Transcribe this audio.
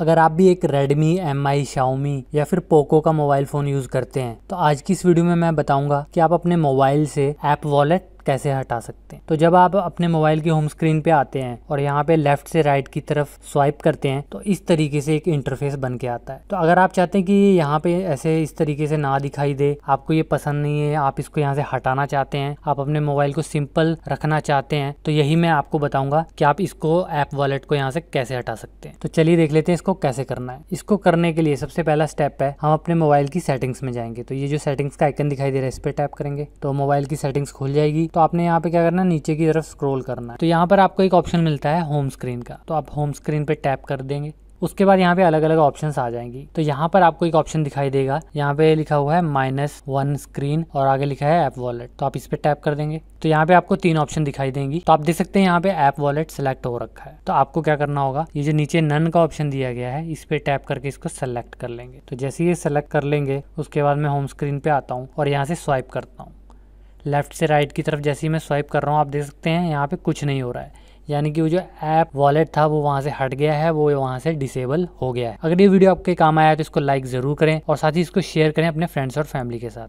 अगर आप भी एक Redmi, MI, Xiaomi या फिर Poco का मोबाइल फ़ोन यूज़ करते हैं तो आज की इस वीडियो में मैं बताऊंगा कि आप अपने मोबाइल से ऐप वॉलेट कैसे हटा सकते हैं तो जब आप अपने मोबाइल की होम स्क्रीन पे आते हैं और यहाँ पे लेफ्ट से राइट की तरफ स्वाइप करते हैं तो इस तरीके से एक इंटरफेस बन के आता है तो अगर आप चाहते हैं कि यहाँ पे ऐसे इस तरीके से ना दिखाई दे आपको ये पसंद नहीं है आप इसको यहाँ से हटाना चाहते हैं आप अपने मोबाइल को सिंपल रखना चाहते हैं तो यही मैं आपको बताऊंगा कि आप इसको ऐप वॉलेट को यहाँ से कैसे हटा सकते हैं तो चलिए देख लेते हैं इसको कैसे करना है इसको करने के लिए सबसे पहला स्टेप है हम अपने मोबाइल की सेटिंग्स में जाएंगे तो ये जो सेटिंग्स का आइकन दिखाई दे रहा है इस पर टैप करेंगे तो मोबाइल की सेटिंग्स खुल जाएगी तो तो आपने यहाँ पे क्या करना है नीचे की तरफ स्क्रोल करना है तो यहाँ पर आपको एक ऑप्शन मिलता है होम स्क्रीन का तो आप होम स्क्रीन पे टैप कर देंगे उसके बाद यहाँ पे अलग अलग ऑप्शन आ जाएंगी तो यहाँ पर आपको एक ऑप्शन दिखाई देगा यहाँ पे लिखा हुआ है माइनस वन स्क्रीन और आगे लिखा है ऐप वॉलेट तो आप इस पर टैप कर देंगे तो यहाँ पे आपको तीन ऑप्शन दिखाई देंगी तो आप देख सकते हैं यहाँ पे ऐप वॉलेट सेलेक्ट हो रखा है तो आपको क्या करना होगा ये जो नीचे नन का ऑप्शन दिया गया है इस पे टैप करके इसको सेलेक्ट कर लेंगे तो जैसे ये सेलेक्ट कर लेंगे उसके बाद मैं होम स्क्रीन पे आता हूँ और यहाँ से स्वाइप करता लेफ़्ट से राइट की तरफ जैसे ही मैं स्वाइप कर रहा हूँ आप देख सकते हैं यहाँ पे कुछ नहीं हो रहा है यानी कि वो जो ऐप वॉलेट था वो वहाँ से हट गया है वो वहाँ से डिसेबल हो गया है अगर ये वीडियो आपके काम आया तो इसको लाइक ज़रूर करें और साथ ही इसको शेयर करें अपने फ्रेंड्स और फैमिली के साथ